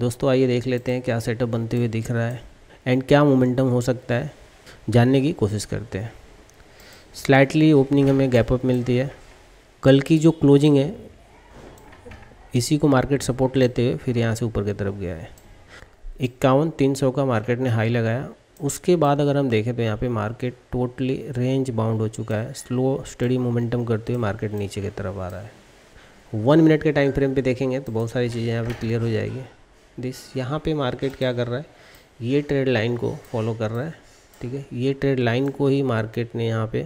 दोस्तों आइए देख लेते हैं क्या सेटअप बनते हुए दिख रहा है एंड क्या मोमेंटम हो सकता है जानने की कोशिश करते हैं स्लाइटली ओपनिंग हमें गैप अप मिलती है कल की जो क्लोजिंग है इसी को मार्केट सपोर्ट लेते हुए फिर यहाँ से ऊपर की तरफ गया है इक्यावन तीन सौ का मार्केट ने हाई लगाया उसके बाद अगर हम देखें तो यहाँ पे मार्केट टोटली रेंज बाउंड हो चुका है स्लो स्टडी मोमेंटम करते हुए मार्केट नीचे की तरफ आ रहा है वन मिनट के टाइम फ्रेम पे देखेंगे तो बहुत सारी चीज़ें यहाँ पे क्लियर हो जाएगी दिस यहाँ पे मार्केट क्या कर रहा है ये ट्रेड लाइन को फॉलो कर रहा है ठीक है ये ट्रेड लाइन को ही मार्केट ने यहाँ पे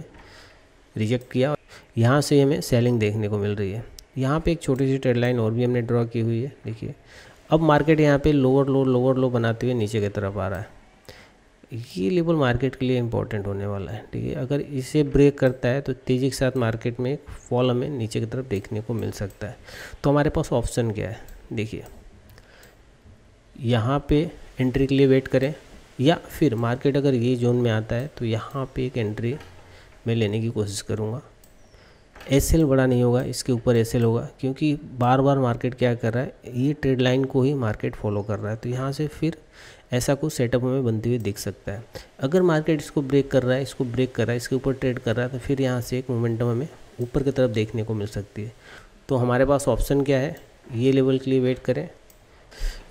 रिजेक्ट किया यहाँ से हमें सेलिंग देखने को मिल रही है यहाँ पे एक छोटी सी ट्रेड लाइन और भी हमने ड्रॉ की हुई है देखिए अब मार्केट यहाँ पे लोअर लो लोअर लो बनाते हुए नीचे की तरफ आ रहा है ये लेवल मार्केट के लिए इंपॉर्टेंट होने वाला है ठीक है अगर इसे ब्रेक करता है तो तेज़ी के साथ मार्केट में फॉल हमें नीचे की तरफ देखने को मिल सकता है तो हमारे पास ऑप्शन क्या है देखिए यहाँ पे एंट्री के लिए वेट करें या फिर मार्केट अगर ये जोन में आता है तो यहाँ पे एक एंट्री मैं लेने की कोशिश करूँगा एस बड़ा नहीं होगा इसके ऊपर एस होगा क्योंकि बार बार मार्केट क्या कर रहा है ये ट्रेड लाइन को ही मार्केट फॉलो कर रहा है तो यहाँ से फिर ऐसा कुछ सेटअप हमें बनते हुए दिख सकता है अगर मार्केट इसको ब्रेक कर रहा है इसको ब्रेक कर रहा है इसके ऊपर ट्रेड कर रहा है तो फिर यहाँ से एक मोमेंटम हमें ऊपर की तरफ देखने को मिल सकती है तो हमारे पास ऑप्शन क्या है ये लेवल के लिए वेट करें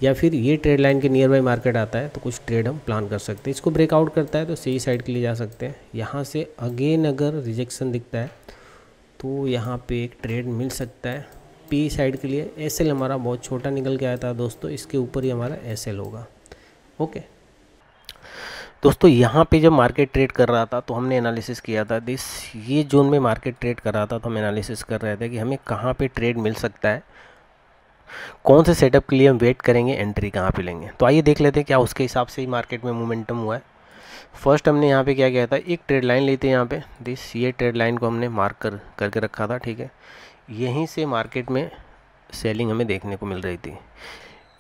या फिर ये ट्रेड लाइन के नियर बाई मार्केट आता है तो कुछ ट्रेड हम प्लान कर सकते हैं इसको ब्रेकआउट करता है तो सही साइड के लिए जा सकते हैं यहाँ से अगेन अगर रिजेक्शन दिखता है तो यहाँ पे एक ट्रेड मिल सकता है पी साइड के लिए एस हमारा बहुत छोटा निकल के आया था दोस्तों इसके ऊपर ही हमारा एस होगा ओके दोस्तों यहाँ पे जब मार्केट ट्रेड कर रहा था तो हमने एनालिसिस किया था दिस ये जोन में मार्केट ट्रेड कर रहा था तो हम एनालिसिस कर रहे थे कि हमें कहाँ पे ट्रेड मिल सकता है कौन से सेटअप के लिए हम वेट करेंगे एंट्री कहाँ पे लेंगे तो आइए देख लेते हैं क्या उसके हिसाब से ही मार्केट में मोमेंटम हुआ है फर्स्ट हमने यहाँ पे क्या किया था एक ट्रेड लाइन लेते हैं यहाँ पे दिस ये ट्रेड लाइन को हमने मार्क कर करके रखा था ठीक है यहीं से मार्केट में सेलिंग हमें देखने को मिल रही थी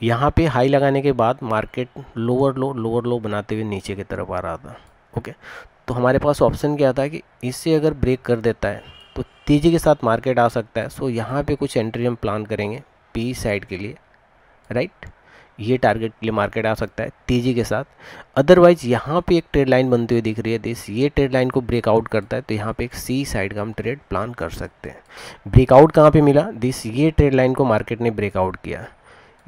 यहाँ पर हाई लगाने के बाद market lower low lower low बनाते हुए नीचे की तरफ आ रहा था ओके तो हमारे पास ऑप्शन क्या था कि इससे अगर ब्रेक कर देता है तो तेज़ी के साथ मार्केट आ सकता है सो यहाँ पे कुछ एंट्री हम प्लान करेंगे पी साइड के लिए राइट ये टारगेट के लिए मार्केट आ सकता है तेज़ी के साथ अदरवाइज यहाँ पे एक ट्रेड लाइन बनती हुई दिख रही है दिस ये ट्रेड लाइन को ब्रेकआउट करता है तो यहाँ पे एक सी साइड का हम ट्रेड प्लान कर सकते हैं ब्रेकआउट कहाँ पे मिला दिस ये ट्रेड लाइन को मार्केट ने ब्रेकआउट किया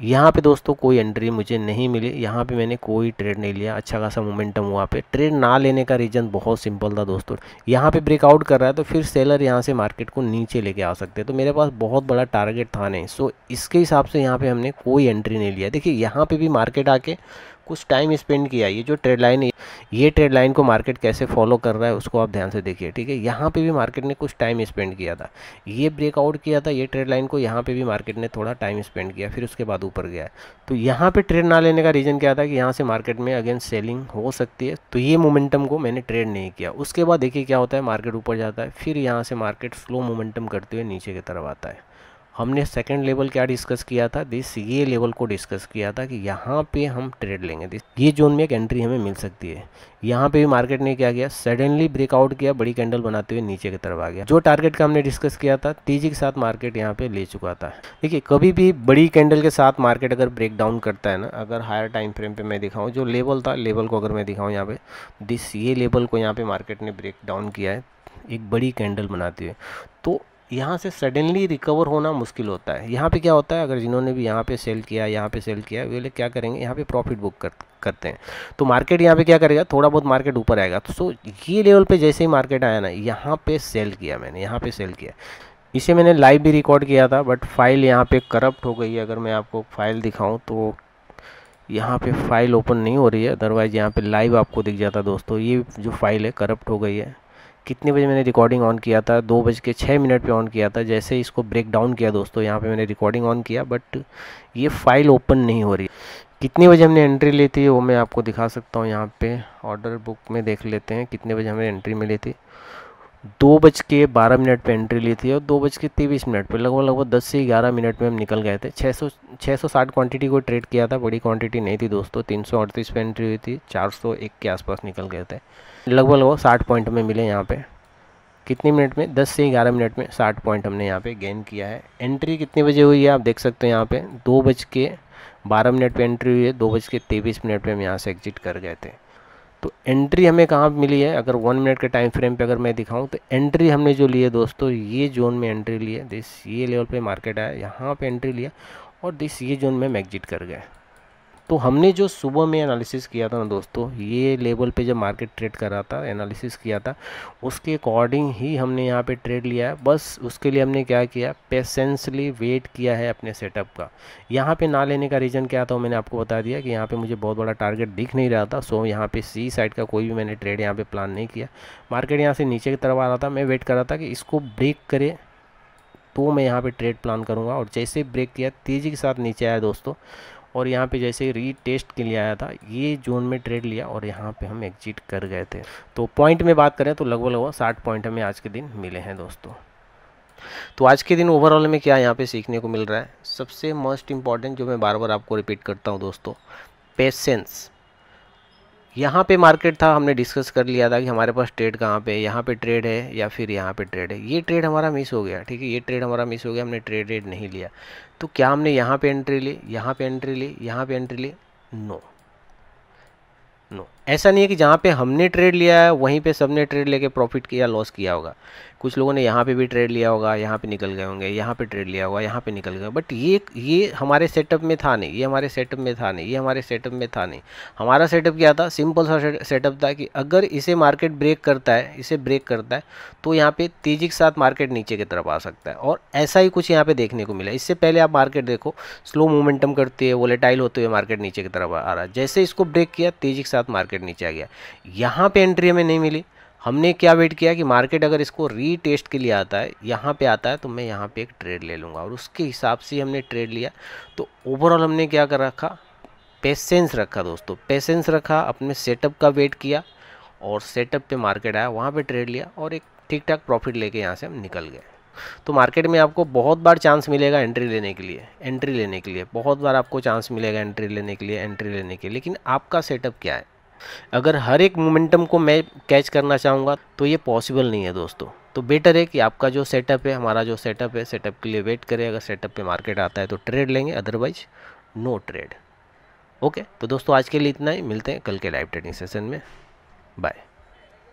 यहाँ पे दोस्तों कोई एंट्री मुझे नहीं मिली यहाँ पे मैंने कोई ट्रेड नहीं लिया अच्छा खासा मोमेंटम हुआ पे ट्रेड ना लेने का रीज़न बहुत सिंपल था दोस्तों यहाँ पे ब्रेकआउट कर रहा है तो फिर सेलर यहाँ से मार्केट को नीचे लेके आ सकते हैं तो मेरे पास बहुत बड़ा टारगेट था नहीं सो इसके हिसाब से यहाँ पर हमने कोई एंट्री नहीं लिया देखिए यहाँ पर भी मार्केट आके कुछ टाइम स्पेंड किया ये जो ट्रेड लाइन ये ट्रेड लाइन को मार्केट कैसे फॉलो कर रहा है उसको आप ध्यान से देखिए ठीक है यहाँ पे भी मार्केट ने कुछ टाइम स्पेंड किया था ये ब्रेकआउट किया था ये ट्रेड लाइन को यहाँ पे भी मार्केट ने थोड़ा टाइम स्पेंड किया फिर उसके बाद ऊपर गया तो यहाँ पे ट्रेड ना लेने का रीज़न क्या था कि यहाँ से मार्केट में अगेन सेलिंग हो सकती है तो ये मोमेंटम को मैंने ट्रेड नहीं किया उसके बाद देखिए क्या होता है मार्केट ऊपर जाता है फिर यहाँ से मार्केट स्लो मोमेंटम करते हुए नीचे की तरफ आता है हमने सेकंड लेवल क्या डिस्कस किया था दिस ये लेवल को डिस्कस किया था कि यहाँ पे हम ट्रेड लेंगे दिस ये जोन में एक एंट्री हमें मिल सकती है यहाँ पे भी मार्केट ने क्या किया सडनली ब्रेकआउट किया बड़ी कैंडल बनाते हुए नीचे की तरफ आ गया जो टारगेट का हमने डिस्कस किया था तेजी के साथ मार्केट यहाँ पे ले चुका था देखिए कभी भी बड़ी कैंडल के साथ मार्केट अगर ब्रेक डाउन करता है ना अगर हायर टाइम फ्रेम पे मैं दिखाऊँ जो लेवल था लेवल को अगर मैं दिखाऊँ यहाँ पे दिस ये लेवल को यहाँ पे मार्केट ने ब्रेक डाउन किया है एक बड़ी कैंडल बनाती है तो यहाँ से सडनली रिकवर होना मुश्किल होता है यहाँ पे क्या होता है अगर जिन्होंने भी यहाँ पे सेल किया यहाँ पे सेल किया वे लोग क्या करेंगे यहाँ पे प्रॉफिट बुक कर करते हैं तो मार्केट यहाँ पे क्या करेगा थोड़ा बहुत मार्केट ऊपर आएगा तो ये लेवल पे जैसे ही मार्केट आया ना यहाँ पे सेल किया मैंने यहाँ पे सेल किया इसे मैंने लाइव भी रिकॉर्ड किया था बट फाइल यहाँ पर करप्ट हो गई है अगर मैं आपको फाइल दिखाऊँ तो यहाँ पर फाइल ओपन नहीं हो रही है अदरवाइज़ यहाँ पर लाइव आपको दिख जाता दोस्तों ये जो फाइल है करप्ट हो गई है कितने बजे मैंने रिकॉर्डिंग ऑन किया था दो बज के छः मिनट पे ऑन किया था जैसे इसको ब्रेक डाउन किया दोस्तों यहाँ पे मैंने रिकॉर्डिंग ऑन किया बट ये फ़ाइल ओपन नहीं हो रही कितने बजे हमने एंट्री ली थी वो मैं आपको दिखा सकता हूँ यहाँ पे ऑर्डर बुक में देख लेते हैं कितने बजे हमें एंट्री मिली थी दो बज के बारह मिनट पर एंट्री ली थी और दो बज के तेईस मिनट पर लगभग लगभग दस से ग्यारह मिनट में हम निकल गए थे छः सौ छः सौ साठ क्वान्टिटी को ट्रेड किया था बड़ी क्वांटिटी नहीं थी दोस्तों तीन सौ अड़तीस पर एंट्री हुई थी चार सौ एक के आसपास निकल गए थे लगभग लगभग साठ पॉइंट में मिले यहाँ पे कितने मिनट में दस से ग्यारह मिनट में साठ पॉइंट हमने यहाँ पर गेन किया है एंट्री कितने बजे हुई है आप देख सकते हो यहाँ पर दो बज के बारह मिनट पर एंट्री हुई है दो बज के तेईस मिनट पर हम यहाँ से एग्जिट कर गए थे तो एंट्री हमें कहाँ मिली है अगर वन मिनट के टाइम फ्रेम पे अगर मैं दिखाऊं तो एंट्री हमने जो लिए दोस्तों ये जोन में एंट्री ली है दिस ये लेवल पे मार्केट आया यहाँ पे एंट्री लिया और दिस ये जोन में मैगजिट कर गए तो हमने जो सुबह में एनालिसिस किया था ना दोस्तों ये लेवल पे जब मार्केट ट्रेड कर रहा था एनालिसिस किया था उसके अकॉर्डिंग ही हमने यहाँ पे ट्रेड लिया है बस उसके लिए हमने क्या किया पेशेंसली वेट किया है अपने सेटअप का यहाँ पे ना लेने का रीज़न क्या था मैंने आपको बता दिया कि यहाँ पर मुझे बहुत बड़ा टारगेट दिख नहीं रहा था सो यहाँ पर सी साइड का कोई भी मैंने ट्रेड यहाँ पर प्लान नहीं किया मार्केट यहाँ से नीचे की तरफ आ रहा था मैं वेट कर रहा था कि इसको ब्रेक करे तो मैं यहाँ पे ट्रेड प्लान करूँगा और जैसे ब्रेक किया तेज़ी के साथ नीचे आया दोस्तों और यहाँ पे जैसे री टेस्ट के लिए आया था ये जोन में ट्रेड लिया और यहाँ पे हम एग्जिट कर गए थे तो पॉइंट में बात करें तो लगभग लगभग साठ पॉइंट हमें आज के दिन मिले हैं दोस्तों तो आज के दिन ओवरऑल में क्या यहाँ पे सीखने को मिल रहा है सबसे मोस्ट इम्पॉर्टेंट जो मैं बार बार आपको रिपीट करता हूँ दोस्तों पेशेंस यहाँ पे मार्केट था हमने डिस्कस कर लिया था कि हमारे पास ट्रेड कहाँ पे है यहाँ पे ट्रेड है या फिर यहाँ पे ट्रेड है ये ट्रेड हमारा मिस हो गया ठीक है ये ट्रेड हमारा मिस हो गया हमने ट्रेड रेड नहीं लिया तो क्या हमने यहाँ पे एंट्री ली यहाँ पे एंट्री ली यहाँ पे एंट्री ली नो नो ऐसा नहीं है कि जहाँ पे हमने ट्रेड लिया है वहीं पे सबने ट्रेड लेके प्रॉफिट किया लॉस किया होगा कुछ लोगों ने यहाँ पे भी ट्रेड लिया होगा यहाँ पे निकल गए होंगे यहाँ पे ट्रेड लिया होगा यहाँ पे निकल गए बट ये ये हमारे सेटअप में था नहीं ये हमारे सेटअप में था नहीं ये हमारे सेटअप में था नहीं हमारा सेटअप क्या था सिंपल सा सेटअप था कि अगर इसे मार्केट ब्रेक करता है इसे ब्रेक करता है तो यहाँ पर तेज़ी के साथ मार्केट नीचे की तरफ आ सकता है और ऐसा ही कुछ यहाँ पर देखने को मिला इससे पहले आप मार्केट देखो स्लो मोमेंटम करती है वोलेटाइल होते हुए मार्केट नीचे की तरफ आ रहा है जैसे इसको ब्रेक किया तेज़ी के साथ मार्केट मार्केट नीचे आ गया यहाँ पे एंट्री हमें नहीं मिली हमने क्या वेट किया कि मार्केट अगर इसको रीटेस्ट के लिए आता है यहाँ पे आता है तो मैं यहाँ पे एक ट्रेड ले लूँगा और उसके हिसाब से हमने ट्रेड लिया तो ओवरऑल हमने क्या कर रखा पेशेंस रखा दोस्तों पेशेंस रखा अपने सेटअप का वेट किया और सेटअप पर मार्केट आया वहाँ पर ट्रेड लिया और एक ठीक ठाक प्रॉफिट लेके यहाँ से हम निकल गए तो मार्केट में आपको बहुत बार चांस मिलेगा एंट्री लेने के लिए एंट्री लेने के लिए बहुत बार आपको चांस मिलेगा एंट्री लेने के लिए एंट्री लेने के लिए लेकिन आपका सेटअप क्या है अगर हर एक मोमेंटम को मैं कैच करना चाहूँगा तो ये पॉसिबल नहीं है दोस्तों तो बेटर है कि आपका जो सेटअप है हमारा जो सेटअप है सेटअप के लिए वेट करें अगर सेटअप पे मार्केट आता है तो ट्रेड लेंगे अदरवाइज नो ट्रेड ओके तो दोस्तों आज के लिए इतना ही मिलते हैं कल के लाइव ट्रेडिंग सेशन में बाय